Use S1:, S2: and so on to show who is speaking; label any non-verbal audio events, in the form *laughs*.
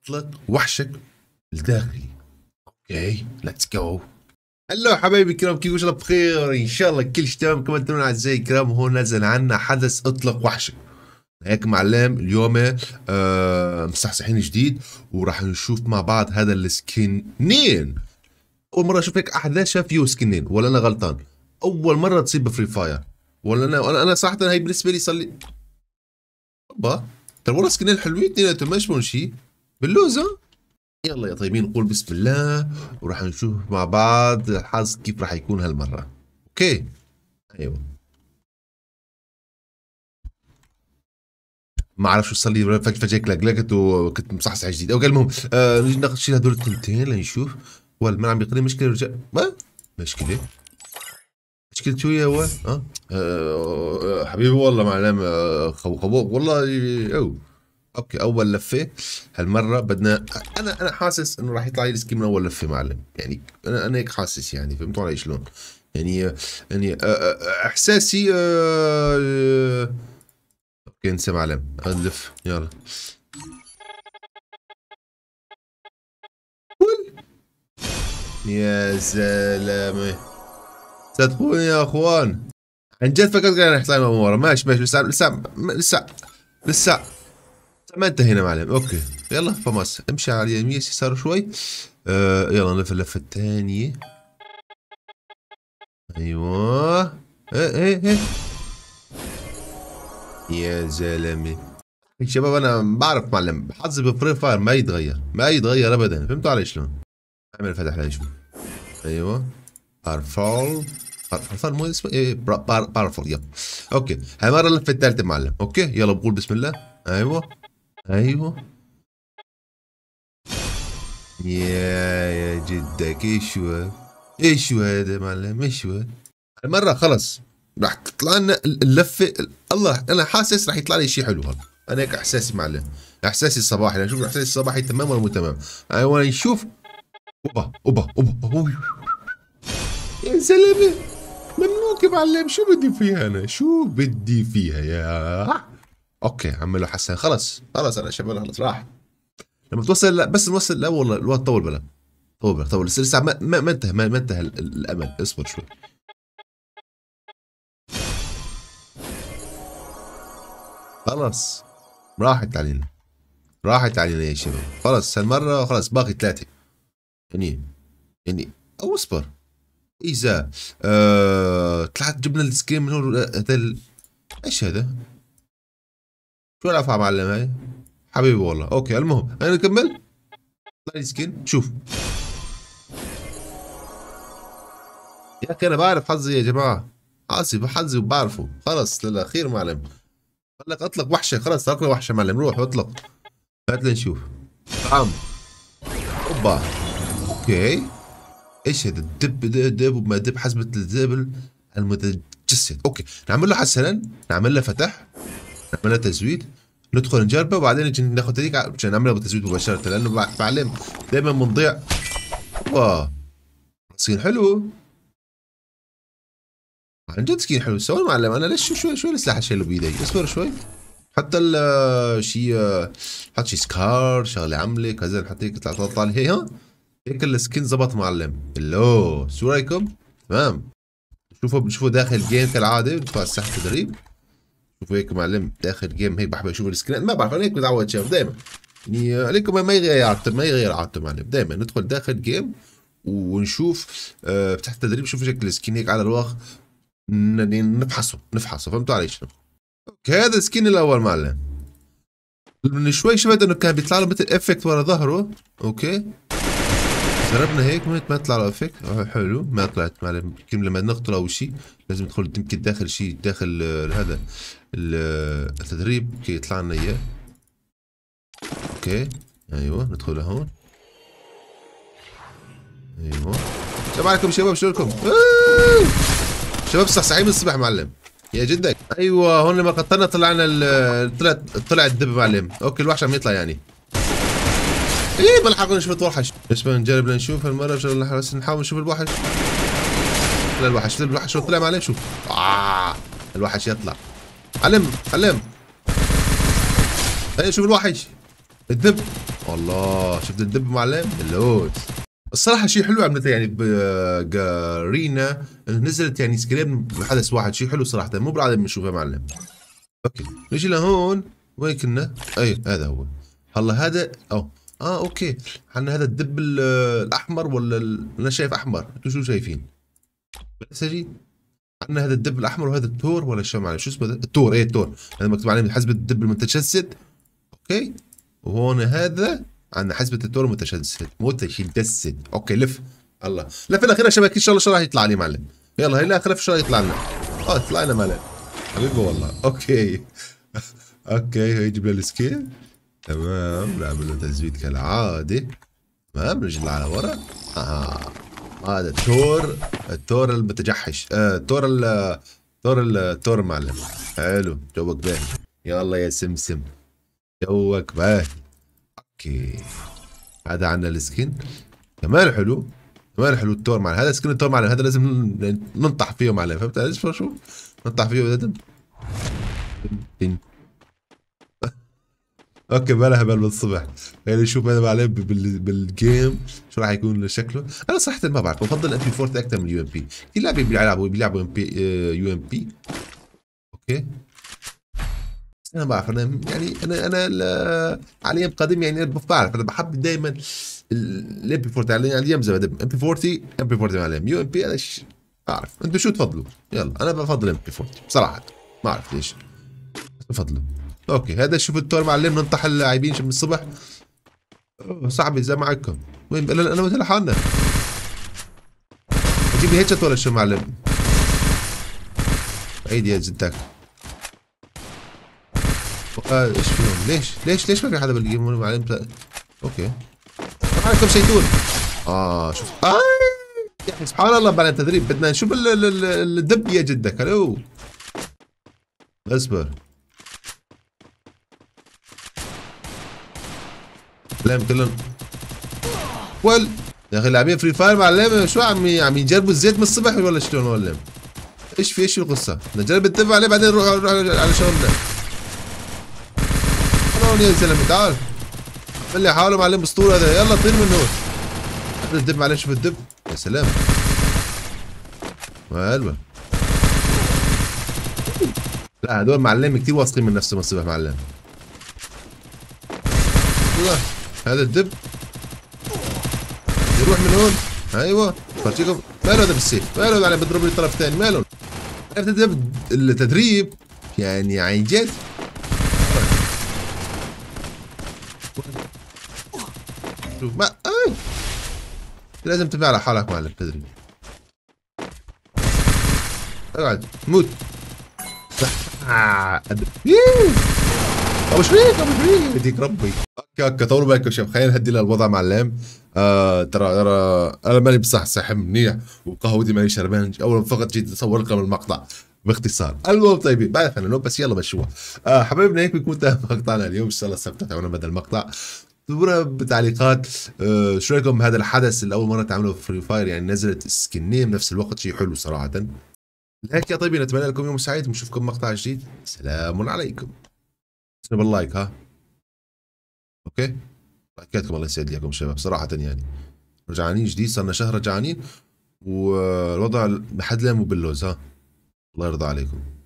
S1: اطلق وحشك الداخلي اوكي ليتس جو هلو حبايبي الكرام كيف شاء بخير ان شاء الله كل شيء تمام كما تدرون اعزائي الكرام هون نزل عنا حدث اطلق وحشك هيك معلم اليوم آه، مصحصحين جديد وراح نشوف مع بعض هذا السكنين اول مره اشوف هيك احداث شاف فيه سكنين ولا انا غلطان اول مره تصيب بفري فاير ولا انا انا, أنا صراحه هي بالنسبه لي صار لي با ترى والله سكنين حلوين اثنيناتهم ما يشبهون شيء باللوزه يلا يا طيبين نقول بسم الله وراح نشوف مع بعض الحظ كيف راح يكون هالمره اوكي ايوه ما اعرف شو صار لي فجاه كلقلقت وكنت مصحصح جديد اوكي المهم آه، نجي ناخذ شيل هدول التنتين لنشوف ما عم بيقلي مشكله رجع ما مشكله شو هي هو آه،, آه. آه حبيبي والله معلم آه والله اوه اوكي اول لفه هالمره بدنا انا انا حاسس انه راح يطلع لي السكيم من اول لفه معلم يعني انا انا هيك حاسس يعني فهمتوا علي شلون يعني يعني احساسي أه... اوكي انسى معلم نلف يلا يا زلمه صدقوني يا اخوان عن جد فكرت كان من مؤامره ماشي ماشي لسه لسه لسه لسه ما انتهينا معلم اوكي يلا فماس امشي على اليمين يسار شوي آه يلا نلف اللفه الثانيه ايوه ايه ايه ايه يا زلمه يا شباب انا بعرف معلم حظي بفري فاير ما يتغير ما يتغير ابدا فهمتوا علي شلون؟ اعمل فتح لها شوي ايوه بارفول بارفول مو اسمه ايه بارفول يب اوكي هاي المره اللفه الثالثه معلم اوكي يلا بقول بسم الله ايوه ايوه يا يا جدك ايش هو ايش هو هذا معلم ايش هو المرة خلص راح تطلع لنا اللفة الله انا حاسس راح يطلع لي شيء حلو هذا انا هيك احساسي معلم احساسي الصباحي انا اشوف احساسي الصباحي تمام ولا مو تمام انا وانا نشوف اوبا اوبا اوبا يا زلمة ممنوع يا معلم شو بدي فيها انا شو بدي فيها يا اوكي عمله حسن خلص خلص انا شباب خلص راح لما توصل لا بس نوصل لا والله الواد طول بلا طول بلا طول لسه ما ما, انتهى ما, انتهى الامل اصبر شوي خلص راحت علينا راحت علينا يا شباب خلص هالمرة خلص باقي ثلاثة يعني يعني أو اصبر إذا إيه آه... طلعت جبنا السكرين من هذا ايش هذا؟ شو الافعى معلم هاي حبيبي والله اوكي المهم انا نكمل الله سكين شوف يا اخي انا بعرف حظي يا جماعه عاصي حظي وبعرفه خلص للاخير معلم قال لك اطلق وحشه خلص اطلق وحشه معلم روح اطلق هات لنشوف عم اوبا اوكي ايش هذا الدب دب وما دب حسبة الدبل المتجسد اوكي نعمل له حسنا نعمل له فتح عملنا تزويد ندخل نجربه وبعدين نجي ناخذ هذيك عشان نعملها بالتزويد مباشره لانه بعلم دايما بنضيع واه سكين حلو عن جد سكين حلو سوى معلم انا ليش شو شوي شوي السلاح اللي بايدي اصبر شوي حتى ال شي حط شي سكار شغله عامله كذا حتى هيك طلع طلع هي ها هيك السكين زبط معلم الو شو رايكم؟ تمام شوفوا بنشوفه داخل الجيم كالعاده ندفع السلاح تدريب شوفوا هيك معلم اخر جيم هيك بحب اشوف السكرين ما بعرف انا هيك متعود شاف دائما يعني عليكم ما يغير عادته ما يغير عادته معلم دائما ندخل داخل جيم ونشوف أه تحت التدريب شوف شكل السكين هيك على الواقع يعني نفحصه نفحصه فهمتوا علي شنو؟ اوكي هذا السكين الاول معلم من شوي شفت انه كان بيطلع له مثل افكت ورا ظهره اوكي ضربنا هيك ما طلع له آه، حلو ما طلعت معلم كم لما نقتل او شيء لازم تدخل يمكن داخل شيء داخل آه، هذا آه، التدريب كي يطلع لنا اياه اوكي ايوه ندخل هون ايوه السلام عليكم شباب شو لكم؟ شباب صح صحيح من الصبح معلم يا جدك ايوه هون لما قتلنا طلعنا طلعت طلع الدب معلم اوكي الوحش عم يطلع يعني ايه لحقنا نشوف وحش بس بنجرب لنشوف هالمره بس نحاول نشوف الوحش لا الوحش لا الوحش طلع ما عليه شوف آه. الوحش يطلع علم علم ايه شوف الوحش الدب الله شفت الدب معلم اللوز الصراحه شيء حلو عملته يعني بجارينا نزلت يعني سكريب بحدث واحد شيء حلو صراحه مو بالعاده بنشوفه معلم اوكي نجي لهون وين كنا اي هذا هو هلا هذا او اه اوكي عندنا هذا الدب الاحمر ولا ال... انا شايف احمر انتوا شو شايفين بنفسجي عندنا هذا الدب الاحمر وهذا التور ولا شو معلش شو اسمه التور ايه التور هذا مكتوب عليه حسبة الدب المتجسد اوكي وهون هذا عندنا حسبة التور المتجسد متجسد اوكي لف الله لف الاخير يا شباب ان شاء الله شو راح يطلع لي معلم يلا هي الاخير شو راح يطلع لنا اه طلع لنا معلم حبيبي والله اوكي *laughs* اوكي هيجيب لي السكيل تمام نعمل له تزويد كالعادة تمام نرجع على ورا آه. هذا التور التور المتجحش آه التور ال التور التور المعلم حلو جوك باهي يلا يا سمسم جوك باهي اوكي هذا عندنا السكين كمان حلو كمان حلو التور معلم هذا سكين التور معلم هذا لازم ننطح فيه معلم فهمت شو ننطح فيه اوكي بلا هبل من الصبح يعني شوف انا عليه بالجيم شو راح يكون شكله انا صراحه ما بعرف بفضل ام بي 4 اكثر من اليو ام بي في لاعبين بيلعبوا بيلعبوا ام آه، بي يو ام بي اوكي انا ما بعرف انا يعني انا انا حاليا قديم يعني بعرف انا بحب دائما الام بي 40 على الايام زي ام بي 40 ام بي 40 على يو ام بي انا بعرف انتم شو تفضلوا يلا انا بفضل ام بي 40 بصراحه ما اعرف ليش بفضله اوكي هذا شوف الدور معلمنا نطح اللاعبين من الصبح صاحبي اذا معكم وين لا انا مثل حالنا اجيب لي هيتشوت ولا شو معلم عيد يا جدك آه، ايش فيهم ليش ليش ليش ما في حدا بالجيم معلم اوكي معكم زيتون اه شوف آه. يعني سبحان الله بعد التدريب بدنا نشوف الدب يا جدك الو اصبر كلام كلهم ول يا اخي لاعبين فري فاير مع شو عم عم يجربوا الزيت من الصبح ولا شلون ولا ايش في ايش القصه؟ نجرب نتفق عليه بعدين نروح على شغلنا هون يا زلمه تعال خلي حاله معلم اسطوره هذا يلا طير من هون قبل الدب معلم شوف الدب يا سلام حلوه لا هدول معلم كثير واثقين من نفسهم الصبح معلم الله هذا الدب يروح من هون ايوه فرجيكم ماله هذا بالسيف ماله هذا بيضرب بضرب لي طرف ثاني ماله عرفت التدريب يعني عن جد شوف ما آه. لازم تبني على حالك معلم تدري اقعد موت آه. ابو شبيك ابو شبيك يديك ربي اوكي اوكي طولوا بالكم شباب خلينا نهدي لها الوضع معلم آه ترى ترى انا ماني بصح صحي منيح وقهوتي ماني شربان اول فقط جيت اصور لكم المقطع باختصار المهم طيبين بعد فنانين بس يلا بشوها آه، حبايبنا هيك بيكون انتهى مقطعنا اليوم ان شاء الله استمتعتوا بهذا المقطع بتعليقات آه، شو رايكم بهذا الحدث اللي اول مره تعمله في فري فاير يعني نزلت سكنين بنفس الوقت شيء حلو صراحه لهيك يا طيبين اتمنى لكم يوم سعيد ونشوفكم مقطع جديد سلام عليكم احنا باللايك ها اوكي لايكاتكم الله يسعد ليكم شباب صراحه يعني رجعانين جديد صرنا شهر رجعانين والوضع لحد لا مو باللوز ها الله يرضى عليكم